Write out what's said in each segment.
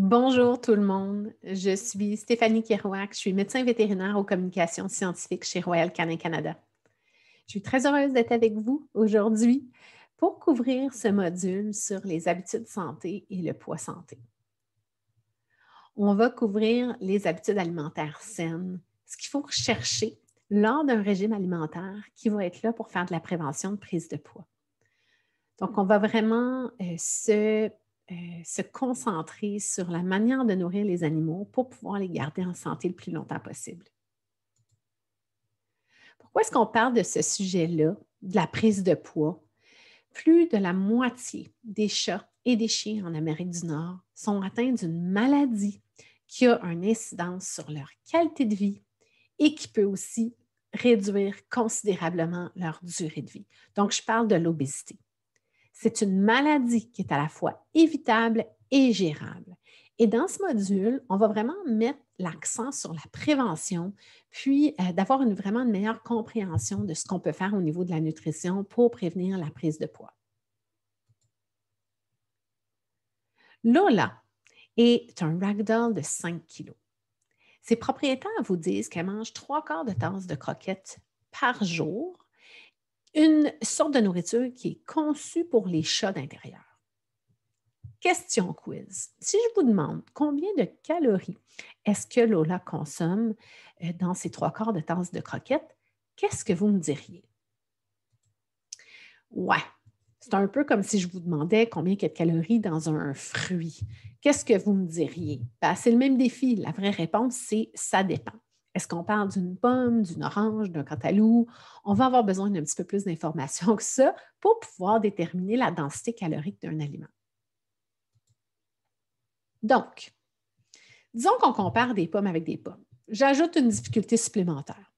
Bonjour tout le monde, je suis Stéphanie Kerouac, je suis médecin vétérinaire aux communications scientifiques chez Royal Canin Canada. Je suis très heureuse d'être avec vous aujourd'hui pour couvrir ce module sur les habitudes santé et le poids santé. On va couvrir les habitudes alimentaires saines, ce qu'il faut rechercher lors d'un régime alimentaire qui va être là pour faire de la prévention de prise de poids. Donc, on va vraiment euh, se euh, se concentrer sur la manière de nourrir les animaux pour pouvoir les garder en santé le plus longtemps possible. Pourquoi est-ce qu'on parle de ce sujet-là, de la prise de poids? Plus de la moitié des chats et des chiens en Amérique du Nord sont atteints d'une maladie qui a une incidence sur leur qualité de vie et qui peut aussi réduire considérablement leur durée de vie. Donc, je parle de l'obésité. C'est une maladie qui est à la fois évitable et gérable. Et dans ce module, on va vraiment mettre l'accent sur la prévention, puis euh, d'avoir une, vraiment une meilleure compréhension de ce qu'on peut faire au niveau de la nutrition pour prévenir la prise de poids. Lola est un ragdoll de 5 kg. Ses propriétaires vous disent qu'elle mange trois quarts de tasse de croquettes par jour une sorte de nourriture qui est conçue pour les chats d'intérieur. Question quiz. Si je vous demande combien de calories est-ce que Lola consomme euh, dans ses trois quarts de tasse de croquettes, qu'est-ce que vous me diriez? Ouais, c'est un peu comme si je vous demandais combien il y a de calories dans un fruit. Qu'est-ce que vous me diriez? Ben, c'est le même défi. La vraie réponse, c'est ça dépend. Est-ce qu'on parle d'une pomme, d'une orange, d'un cantaloupe? On va avoir besoin d'un petit peu plus d'informations que ça pour pouvoir déterminer la densité calorique d'un aliment. Donc, disons qu'on compare des pommes avec des pommes. J'ajoute une difficulté supplémentaire.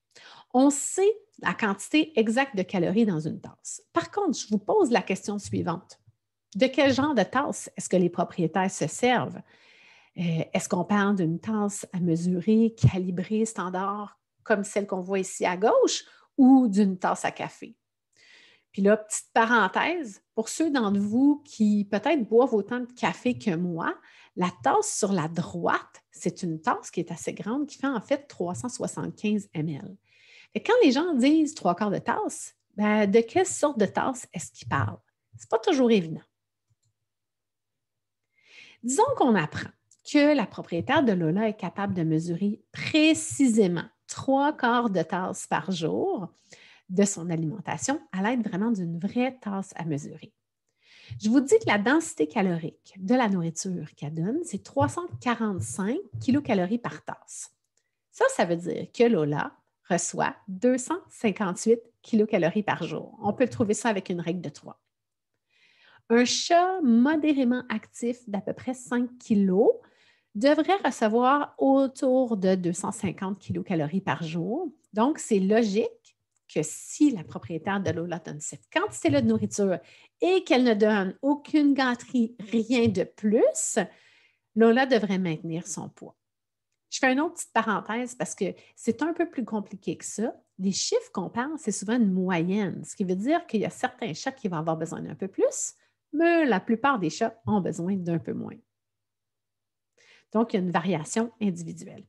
On sait la quantité exacte de calories dans une tasse. Par contre, je vous pose la question suivante. De quel genre de tasse est-ce que les propriétaires se servent? Euh, est-ce qu'on parle d'une tasse à mesurer, calibrée, standard, comme celle qu'on voit ici à gauche, ou d'une tasse à café? Puis là, petite parenthèse, pour ceux d'entre vous qui peut-être boivent autant de café que moi, la tasse sur la droite, c'est une tasse qui est assez grande, qui fait en fait 375 ml. Et quand les gens disent trois quarts de tasse, ben, de quelle sorte de tasse est-ce qu'ils parlent? Ce n'est pas toujours évident. Disons qu'on apprend que la propriétaire de Lola est capable de mesurer précisément trois quarts de tasse par jour de son alimentation à l'aide vraiment d'une vraie tasse à mesurer. Je vous dis que la densité calorique de la nourriture qu'elle donne, c'est 345 kilocalories par tasse. Ça, ça veut dire que Lola reçoit 258 kilocalories par jour. On peut trouver ça avec une règle de 3. Un chat modérément actif d'à peu près 5 kilos devrait recevoir autour de 250 kilocalories par jour. Donc, c'est logique que si la propriétaire de Lola donne cette quantité-là de nourriture et qu'elle ne donne aucune gâterie, rien de plus, Lola devrait maintenir son poids. Je fais une autre petite parenthèse parce que c'est un peu plus compliqué que ça. Les chiffres qu'on parle, c'est souvent une moyenne, ce qui veut dire qu'il y a certains chats qui vont avoir besoin d'un peu plus, mais la plupart des chats ont besoin d'un peu moins. Donc, il y a une variation individuelle.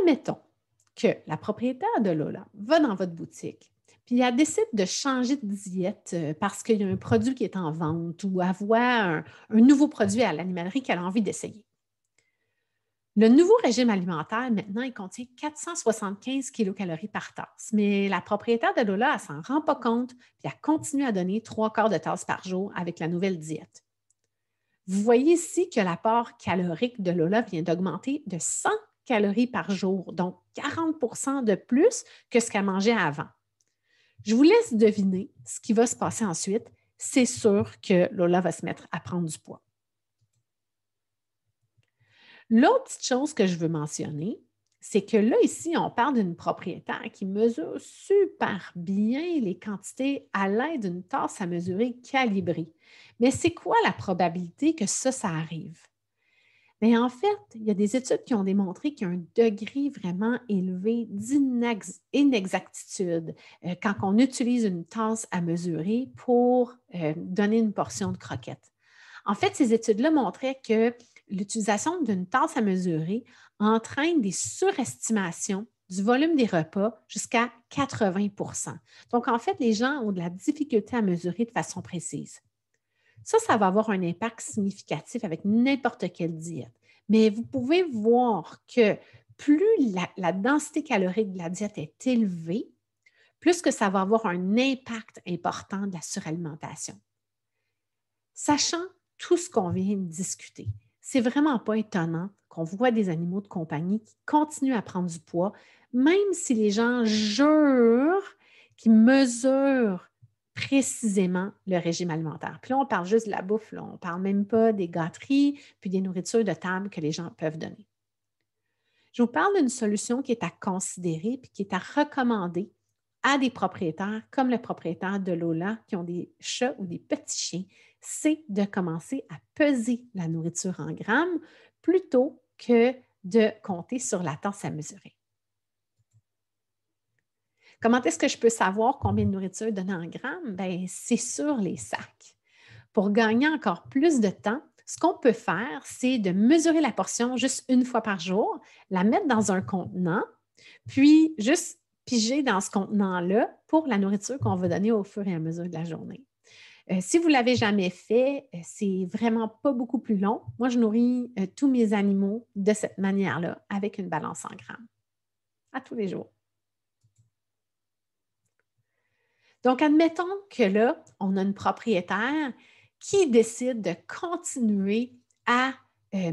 Admettons que la propriétaire de Lola va dans votre boutique, puis elle décide de changer de diète euh, parce qu'il y a un produit qui est en vente ou avoir un nouveau produit à l'animalerie qu'elle a envie d'essayer. Le nouveau régime alimentaire, maintenant, il contient 475 kilocalories par tasse, mais la propriétaire de Lola, elle s'en rend pas compte, et a continué à donner trois quarts de tasse par jour avec la nouvelle diète. Vous voyez ici que l'apport calorique de Lola vient d'augmenter de 100 calories par jour, donc 40 de plus que ce qu'elle mangeait avant. Je vous laisse deviner ce qui va se passer ensuite. C'est sûr que Lola va se mettre à prendre du poids. L'autre chose que je veux mentionner, c'est que là, ici, on parle d'une propriétaire qui mesure super bien les quantités à l'aide d'une tasse à mesurer calibrée. Mais c'est quoi la probabilité que ça, ça arrive? Mais en fait, il y a des études qui ont démontré qu'il y a un degré vraiment élevé d'inexactitude euh, quand on utilise une tasse à mesurer pour euh, donner une portion de croquette. En fait, ces études-là montraient que l'utilisation d'une tasse à mesurer entraîne des surestimations du volume des repas jusqu'à 80 Donc, en fait, les gens ont de la difficulté à mesurer de façon précise. Ça, ça va avoir un impact significatif avec n'importe quelle diète. Mais vous pouvez voir que plus la, densité calorique de la diète est élevée, plus que ça va avoir un impact important de la suralimentation. Sachant tout ce qu'on vient de discuter, c'est vraiment pas étonnant qu'on voit des animaux de compagnie qui continuent à prendre du poids, même si les gens jurent qu'ils mesurent précisément le régime alimentaire. Puis là, on parle juste de la bouffe, on ne parle même pas des gâteries, puis des nourritures de table que les gens peuvent donner. Je vous parle d'une solution qui est à considérer, puis qui est à recommander à des propriétaires comme le propriétaire de Lola qui ont des chats ou des petits chiens c'est de commencer à peser la nourriture en grammes plutôt que de compter sur la tasse à mesurer. Comment est-ce que je peux savoir combien de nourriture donner en grammes? Bien, c'est sur les sacs. Pour gagner encore plus de temps, ce qu'on peut faire, c'est de mesurer la portion juste une fois par jour, la mettre dans un contenant, puis juste piger dans ce contenant-là pour la nourriture qu'on va donner au fur et à mesure de la journée. Euh, si vous ne l'avez jamais fait, euh, c'est vraiment pas beaucoup plus long. Moi, je nourris euh, tous mes animaux de cette manière-là, avec une balance en grammes, à tous les jours. Donc, admettons que là, on a une propriétaire qui décide de continuer à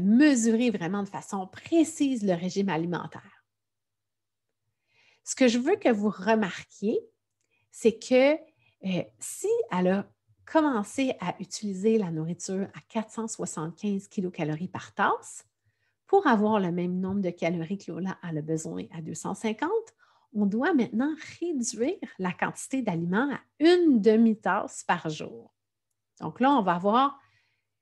mesurer vraiment de façon précise le régime alimentaire. Ce que je veux que vous remarquiez, c'est que si elle a commencer à utiliser la nourriture à 475 kilocalories par tasse pour avoir le même nombre de calories que Lola a le besoin à 250, on doit maintenant réduire la quantité d'aliments à une demi-tasse par jour. Donc là, on va avoir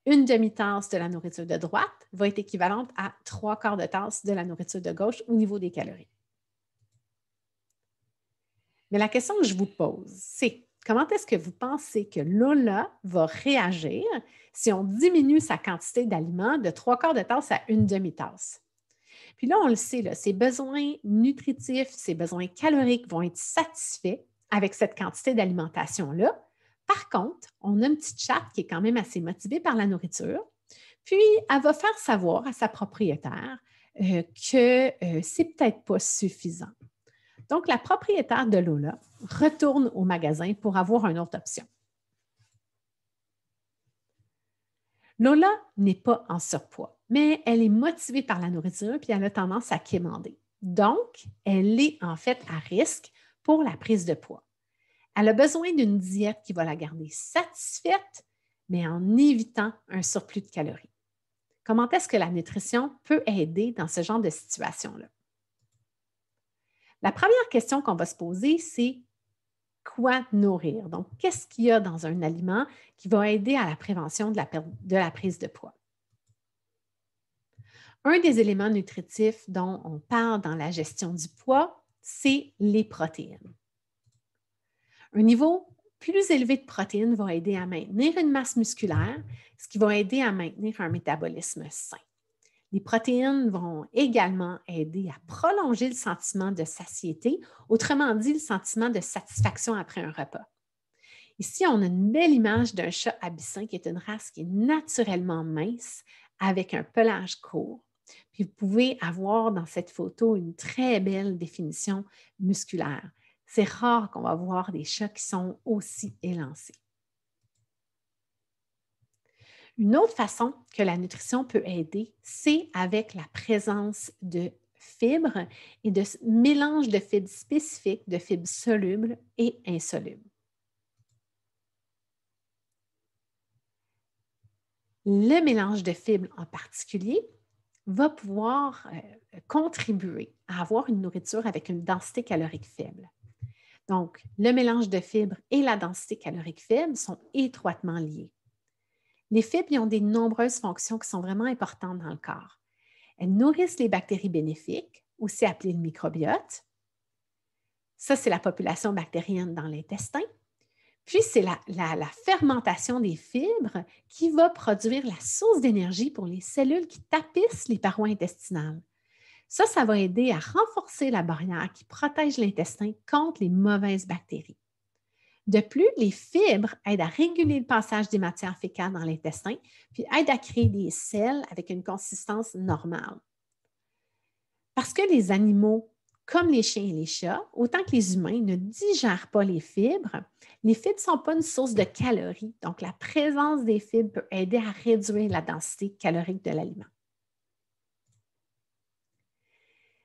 une demi-tasse de la nourriture de droite va être équivalente à trois quarts de tasse de la nourriture de gauche au niveau des calories. Mais la question que je vous pose, c'est Comment est-ce que vous pensez que Lola va réagir si on diminue sa quantité d'aliments de trois quarts de tasse à une demi-tasse? Puis là, on le sait, ses besoins nutritifs, ses besoins caloriques vont être satisfaits avec cette quantité d'alimentation-là. Par contre, on a une petite chatte qui est quand même assez motivée par la nourriture. Puis, elle va faire savoir à sa propriétaire euh, que ce euh, c'est peut-être pas suffisant. Donc, la propriétaire de Lola retourne au magasin pour avoir une autre option. Lola n'est pas en surpoids, mais elle est motivée par la nourriture puis elle a tendance à quémander. Donc, elle est en fait à risque pour la prise de poids. Elle a besoin d'une diète qui va la garder satisfaite, mais en évitant un surplus de calories. Comment est-ce que la nutrition peut aider dans ce genre de situation-là? La première question qu'on va se poser, c'est quoi nourrir? Donc, qu'est-ce qu'il y a dans un aliment qui va aider à la prévention de la, de la prise de poids? Un des éléments nutritifs dont on parle dans la gestion du poids, c'est les protéines. Un niveau plus élevé de protéines va aider à maintenir une masse musculaire, ce qui va aider à maintenir un métabolisme sain. Les protéines vont également aider à prolonger le sentiment de satiété, autrement dit le sentiment de satisfaction après un repas. Ici, on a une belle image d'un chat abyssin qui est une race qui est naturellement mince avec un pelage court. Puis vous pouvez avoir dans cette photo une très belle définition musculaire. C'est rare qu'on va voir des chats qui sont aussi élancés. Une autre façon que la nutrition peut aider, c'est avec la présence de fibres et de mélange de fibres spécifiques, de fibres solubles et insolubles. Le mélange de fibres en particulier va pouvoir euh, contribuer à avoir une nourriture avec une densité calorique faible. Donc, le mélange de fibres et la densité calorique faible sont étroitement liés. Les fibres ont des nombreuses fonctions qui sont vraiment importantes dans le corps. Elles nourrissent les bactéries bénéfiques, aussi appelées le microbiote. Ça, c'est la population bactérienne dans l'intestin. Puis, c'est la, fermentation des fibres qui va produire la source d'énergie pour les cellules qui tapissent les parois intestinales. Ça, ça va aider à renforcer la barrière qui protège l'intestin contre les mauvaises bactéries. De plus, les fibres aident à réguler le passage des matières fécales dans l'intestin, puis aident à créer des sels avec une consistance normale. Parce que les animaux, comme les chiens et les chats, autant que les humains ne digèrent pas les fibres, les fibres ne sont pas une source de calories, donc la présence des fibres peut aider à réduire la densité calorique de l'aliment.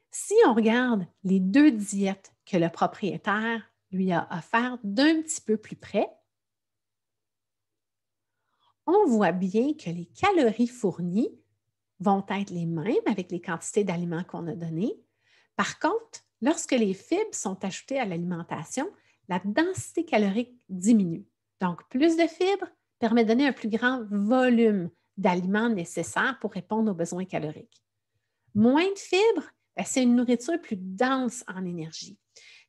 Si on regarde les deux diètes que le propriétaire lui a offert d'un petit peu plus près, on voit bien que les calories fournies vont être les mêmes avec les quantités d'aliments qu'on a données. Par contre, lorsque les fibres sont ajoutées à l'alimentation, la densité calorique diminue. Donc, plus de fibres permet de donner un plus grand volume d'aliments nécessaires pour répondre aux besoins caloriques. Moins de fibres, ben, c'est une nourriture plus dense en énergie.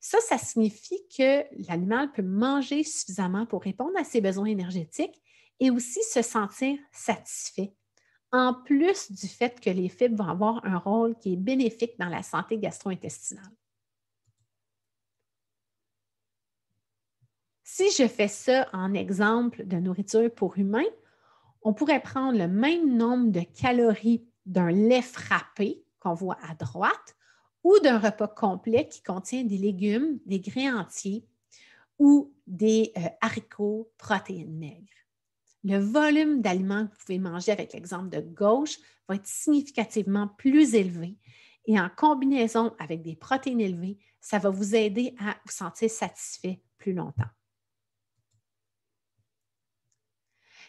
Ça, ça signifie que l'animal peut manger suffisamment pour répondre à ses besoins énergétiques et aussi se sentir satisfait. En plus du fait que les fibres vont avoir un rôle qui est bénéfique dans la santé gastro-intestinale. Si je fais ça en exemple de nourriture pour humains, on pourrait prendre le même nombre de calories d'un lait frappé qu'on voit à droite ou d'un repas complet qui contient des légumes, des grains entiers ou des euh, haricots protéines maigres. Le volume d'aliments que vous pouvez manger avec l'exemple de gauche va être significativement plus élevé et en combinaison avec des protéines élevées, ça va vous aider à vous sentir satisfait plus longtemps.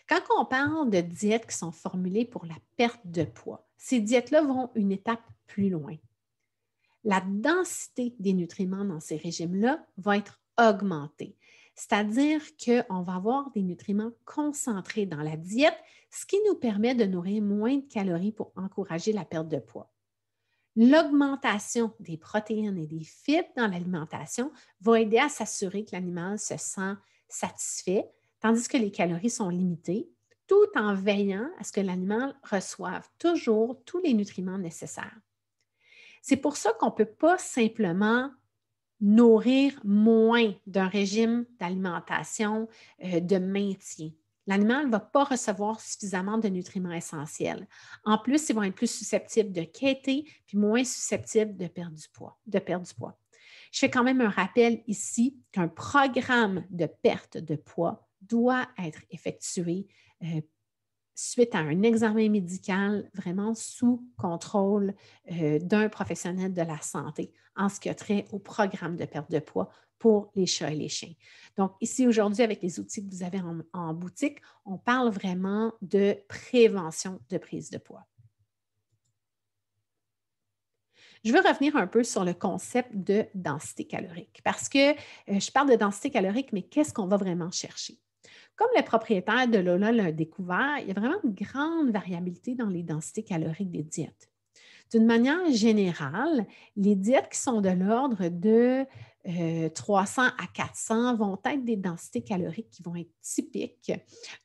Quand on parle de diètes qui sont formulées pour la perte de poids, ces diètes-là vont une étape plus loin la densité des nutriments dans ces régimes-là va être augmentée. C'est-à-dire qu'on va avoir des nutriments concentrés dans la diète, ce qui nous permet de nourrir moins de calories pour encourager la perte de poids. L'augmentation des protéines et des fibres dans l'alimentation va aider à s'assurer que l'animal se sent satisfait, tandis que les calories sont limitées, tout en veillant à ce que l'animal reçoive toujours tous les nutriments nécessaires. C'est pour ça qu'on ne peut pas simplement nourrir moins d'un régime d'alimentation euh, de maintien. L'animal ne va pas recevoir suffisamment de nutriments essentiels. En plus, ils vont être plus susceptibles de quêter, puis moins susceptibles de perdre du poids. De perdre du poids. Je fais quand même un rappel ici qu'un programme de perte de poids doit être effectué euh, suite à un examen médical vraiment sous contrôle euh, d'un professionnel de la santé en ce qui a trait au programme de perte de poids pour les chats et les chiens. Donc, ici aujourd'hui, avec les outils que vous avez en, boutique, on parle vraiment de prévention de prise de poids. je veux revenir un peu sur le concept de densité calorique parce que euh, je parle de densité calorique, mais qu'est-ce qu'on va vraiment chercher? Comme le propriétaire de Lola l'a découvert, il y a vraiment une grande variabilité dans les densités caloriques des diètes. D'une manière générale, les diètes qui sont de l'ordre de 300 euh, à 400 vont être des densités caloriques qui vont être typiques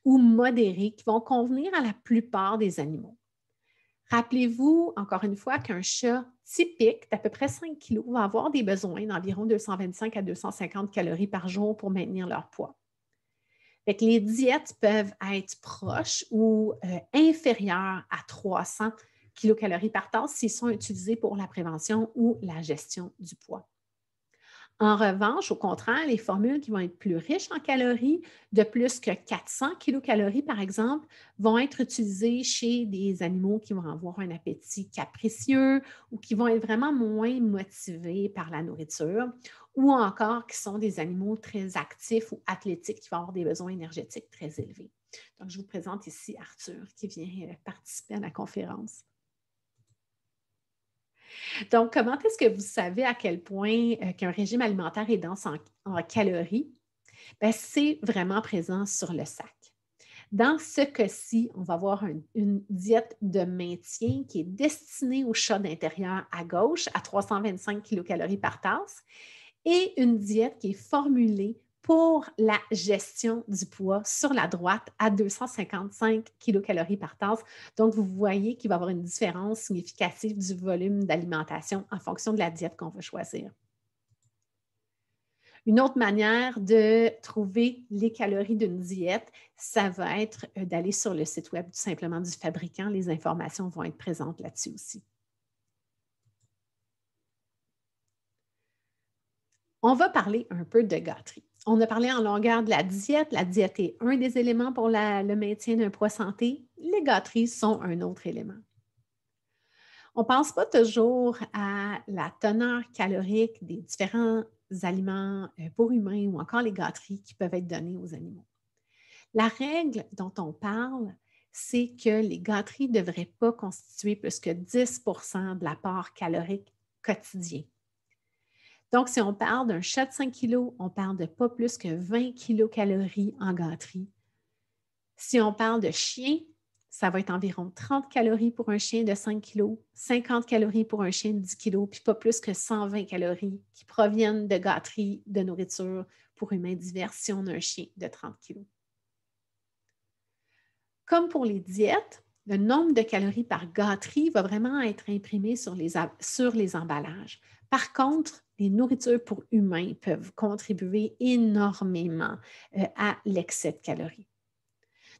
ou modérées, qui vont convenir à la plupart des animaux. Rappelez-vous, encore une fois, qu'un chat typique d'à peu près 5 kg va avoir des besoins d'environ 225 à 250 calories par jour pour maintenir leur poids les diètes peuvent être proches ou euh, inférieures à 300 kilocalories par tasse s'ils sont utilisés pour la prévention ou la gestion du poids. En revanche, au contraire, les formules qui vont être plus riches en calories, de plus que 400 kilocalories par exemple, vont être utilisées chez des animaux qui vont avoir un appétit capricieux ou qui vont être vraiment moins motivés par la nourriture ou encore qui sont des animaux très actifs ou athlétiques qui vont avoir des besoins énergétiques très élevés. Donc, je vous présente ici Arthur qui vient euh, participer à la conférence. Donc, comment est-ce que vous savez à quel point euh, qu'un régime alimentaire est dense en, en calories? Ben, c'est vraiment présent sur le sac. Dans ce cas-ci, on va avoir une diète de maintien qui est destinée au chat d'intérieur à gauche à 325 kcal par tasse et une diète qui est formulée pour la gestion du poids sur la droite à 255 kcal par tasse. Donc, vous voyez qu'il va y avoir une différence significative du volume d'alimentation en fonction de la diète qu'on veut choisir. Une autre manière de trouver les calories d'une diète, ça va être euh, d'aller sur le site web tout simplement du fabricant. Les informations vont être présentes là-dessus aussi. On va parler un peu de gâteries. On a parlé en longueur de la diète. La diète est un des éléments pour le maintien d'un poids santé. Les gâteries sont un autre élément. On ne pense pas toujours à la teneur calorique des différents aliments euh, pour humains ou encore les gâteries qui peuvent être données aux animaux. La règle dont on parle, c'est que les gâteries ne devraient pas constituer plus que 10 de l'apport calorique quotidien donc, si on parle d'un chat de 5 kg, on parle de pas plus que 20 kilocalories en gâterie. Si on parle de chien, ça va être environ 30 calories pour un chien de 5 kg, 50 calories pour un chien de 10 kg, puis pas plus que 120 calories qui proviennent de gâteries, de nourriture pour humains divers si on a un chien de 30 kg. Comme pour les diètes, le nombre de calories par gâterie va vraiment être imprimé sur les emballages. Par contre, les nourritures pour humains peuvent contribuer énormément euh, à l'excès de calories.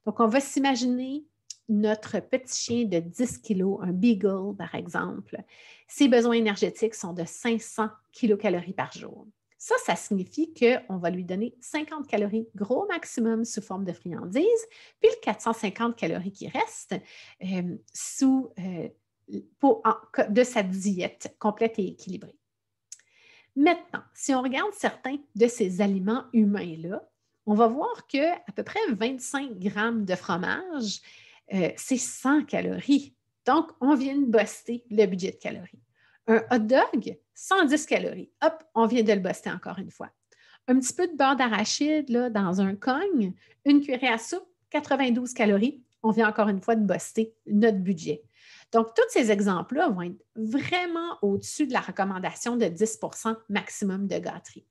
Donc, on va s'imaginer notre petit chien de 10 kg, un beagle par exemple, ses besoins énergétiques sont de 500 kilocalories par jour. Ça, ça signifie qu'on va lui donner 50 calories gros maximum sous forme de friandises, puis le 450 calories qui restent euh, sous, euh, de sa diète complète et équilibrée. Maintenant, si on regarde certains de ces aliments humains-là, on va voir que à peu près 25 grammes de fromage, euh, c'est 100 calories. Donc, on vient de buster le budget de calories. Un hot dog, 110 calories. Hop, on vient de le buster encore une fois. Un petit peu de beurre d'arachide dans un cogne, une cuillerée à soupe, 92 calories. On vient encore une fois de buster notre budget. Donc, tous ces exemples-là vont être vraiment au-dessus de la recommandation de 10 maximum de gâterie.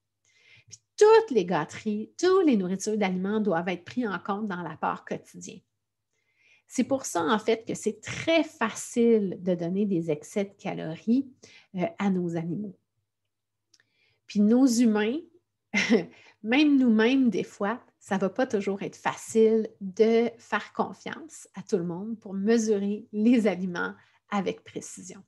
toutes les gâteries, toutes les nourritures d'aliments doivent être prises en compte dans l'apport quotidien. C'est pour ça, en fait, que c'est très facile de donner des excès de calories euh, à nos animaux. Puis nos humains, même nous-mêmes, des fois, ça ne va pas toujours être facile de faire confiance à tout le monde pour mesurer les aliments avec précision.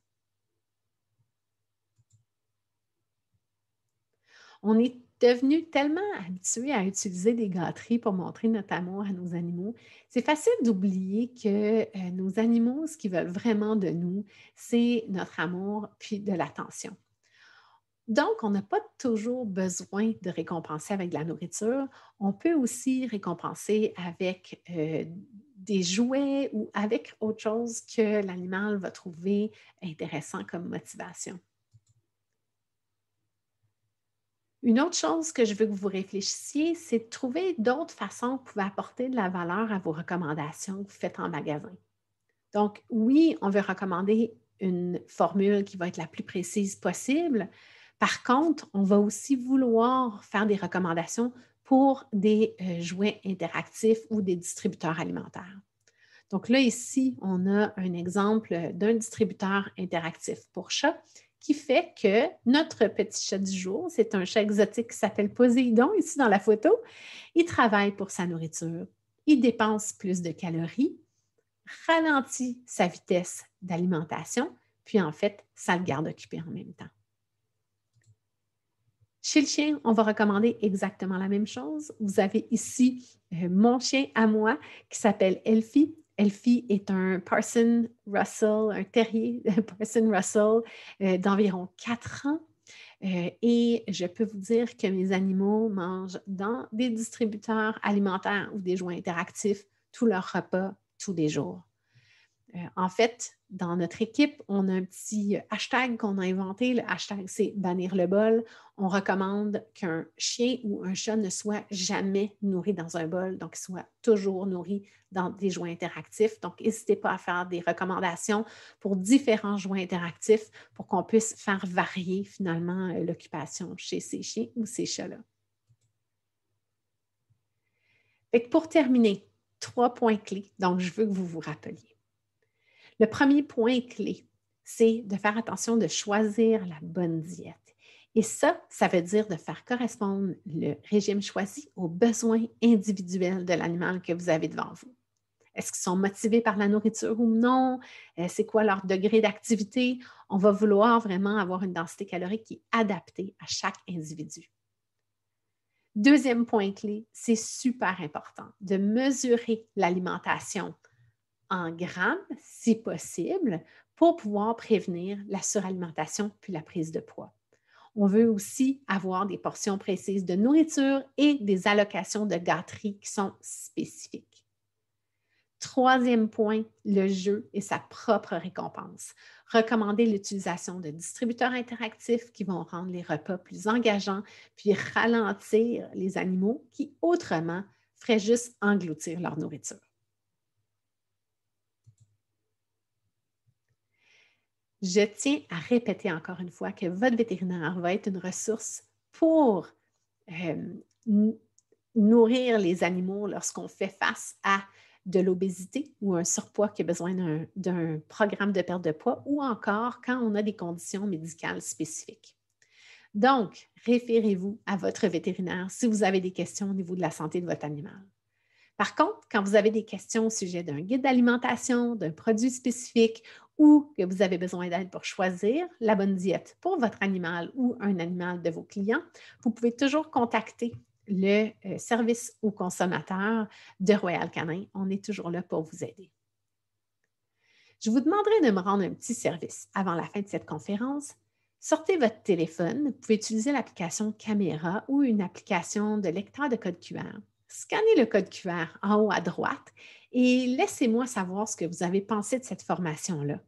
On est devenu tellement habitué à utiliser des gâteries pour montrer notre amour à nos animaux, c'est facile d'oublier que euh, nos animaux, ce qu'ils veulent vraiment de nous, c'est notre amour puis de l'attention. Donc, on n'a pas toujours besoin de récompenser avec de la nourriture. On peut aussi récompenser avec euh, des jouets ou avec autre chose que l'animal va trouver intéressant comme motivation. Une autre chose que je veux que vous réfléchissiez, c'est de trouver d'autres façons que vous pouvez apporter de la valeur à vos recommandations que vous faites en magasin. Donc, oui, on veut recommander une formule qui va être la plus précise possible, par contre, on va aussi vouloir faire des recommandations pour des euh, jouets interactifs ou des distributeurs alimentaires. Donc là, ici, on a un exemple d'un distributeur interactif pour chat qui fait que notre petit chat du jour, c'est un chat exotique qui s'appelle Poséidon ici dans la photo, il travaille pour sa nourriture, il dépense plus de calories, ralentit sa vitesse d'alimentation, puis en fait, ça le garde occupé en même temps. Chez le chien, on va recommander exactement la même chose. Vous avez ici euh, mon chien à moi qui s'appelle Elfie. Elfie est un Parson Russell, un terrier Parson Russell euh, d'environ 4 ans. Euh, et je peux vous dire que mes animaux mangent dans des distributeurs alimentaires ou des joints interactifs tous leurs repas tous les jours. Euh, en fait, dans notre équipe, on a un petit hashtag qu'on a inventé. Le hashtag, c'est bannir le bol. On recommande qu'un chien ou un chat ne soit jamais nourri dans un bol, donc soit toujours nourri dans des joints interactifs. Donc, n'hésitez pas à faire des recommandations pour différents joints interactifs pour qu'on puisse faire varier finalement euh, l'occupation chez ces chiens ou ces chats-là. Pour terminer, trois points clés, donc je veux que vous vous rappeliez. Le premier point clé, c'est de faire attention de choisir la bonne diète. Et ça, ça veut dire de faire correspondre le régime choisi aux besoins individuels de l'animal que vous avez devant vous. Est-ce qu'ils sont motivés par la nourriture ou non? Euh, c'est quoi leur degré d'activité? On va vouloir vraiment avoir une densité calorique qui est adaptée à chaque individu. Deuxième point clé, c'est super important de mesurer l'alimentation en grammes, si possible, pour pouvoir prévenir la suralimentation puis la prise de poids. On veut aussi avoir des portions précises de nourriture et des allocations de gâteries qui sont spécifiques. Troisième point, le jeu et sa propre récompense. Recommander l'utilisation de distributeurs interactifs qui vont rendre les repas plus engageants, puis ralentir les animaux qui autrement feraient juste engloutir leur nourriture. je tiens à répéter encore une fois que votre vétérinaire va être une ressource pour euh, nourrir les animaux lorsqu'on fait face à de l'obésité ou un surpoids qui a besoin d'un programme de perte de poids ou encore quand on a des conditions médicales spécifiques. Donc, référez-vous à votre vétérinaire si vous avez des questions au niveau de la santé de votre animal. Par contre, quand vous avez des questions au sujet d'un guide d'alimentation, d'un produit spécifique ou que vous avez besoin d'aide pour choisir la bonne diète pour votre animal ou un animal de vos clients, vous pouvez toujours contacter le euh, service aux consommateurs de Royal Canin. On est toujours là pour vous aider. Je vous demanderai de me rendre un petit service avant la fin de cette conférence. Sortez votre téléphone, vous pouvez utiliser l'application Caméra ou une application de lecteur de code QR Scannez le code QR en haut à droite et laissez-moi savoir ce que vous avez pensé de cette formation-là.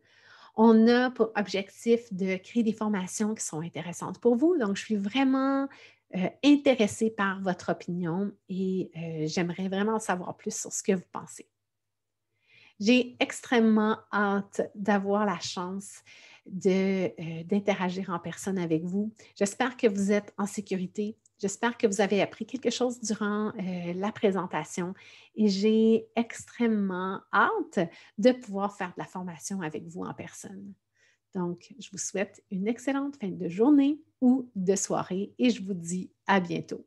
On a pour objectif de créer des formations qui sont intéressantes pour vous. Donc, je suis vraiment euh, intéressée par votre opinion et euh, j'aimerais vraiment savoir plus sur ce que vous pensez. J'ai extrêmement hâte d'avoir la chance euh, d'interagir en personne avec vous. J'espère que vous êtes en sécurité, J'espère que vous avez appris quelque chose durant euh, la présentation et j'ai extrêmement hâte de pouvoir faire de la formation avec vous en personne. Donc, je vous souhaite une excellente fin de journée ou de soirée et je vous dis à bientôt.